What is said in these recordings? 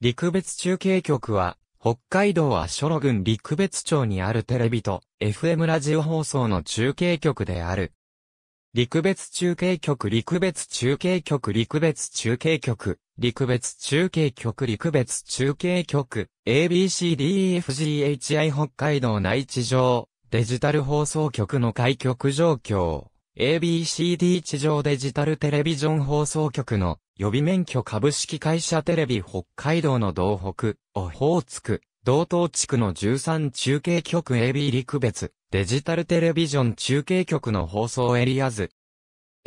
陸別中継局は、北海道は諸路郡陸別町にあるテレビと FM ラジオ放送の中継局である。陸別中継局陸別中継局陸別中継局陸別中継局陸別中継局 ABCDEFGHI 北海道内地上デジタル放送局の開局状況 ABCD 地上デジタルテレビジョン放送局の予備免許株式会社テレビ北海道の道北、オホーツク、道東地区の13中継局 AB 陸別、デジタルテレビジョン中継局の放送エリア図。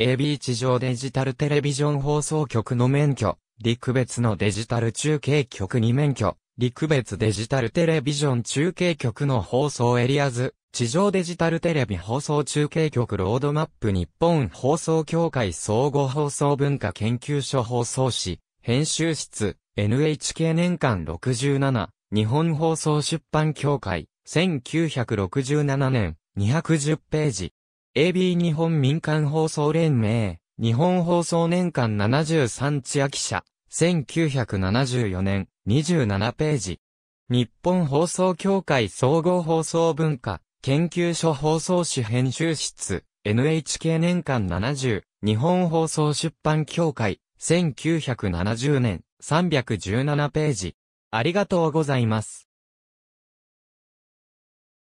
AB 地上デジタルテレビジョン放送局の免許、陸別のデジタル中継局に免許、陸別デジタルテレビジョン中継局の放送エリア図。地上デジタルテレビ放送中継局ロードマップ日本放送協会総合放送文化研究所放送誌、編集室、NHK 年間67、日本放送出版協会、1967年、210ページ。AB 日本民間放送連盟、日本放送年間73千秋社、1974年、27ページ。日本放送協会総合放送文化研究所放送誌編集室、NHK 年間70、日本放送出版協会、1970年、317ページ。ありがとうございます。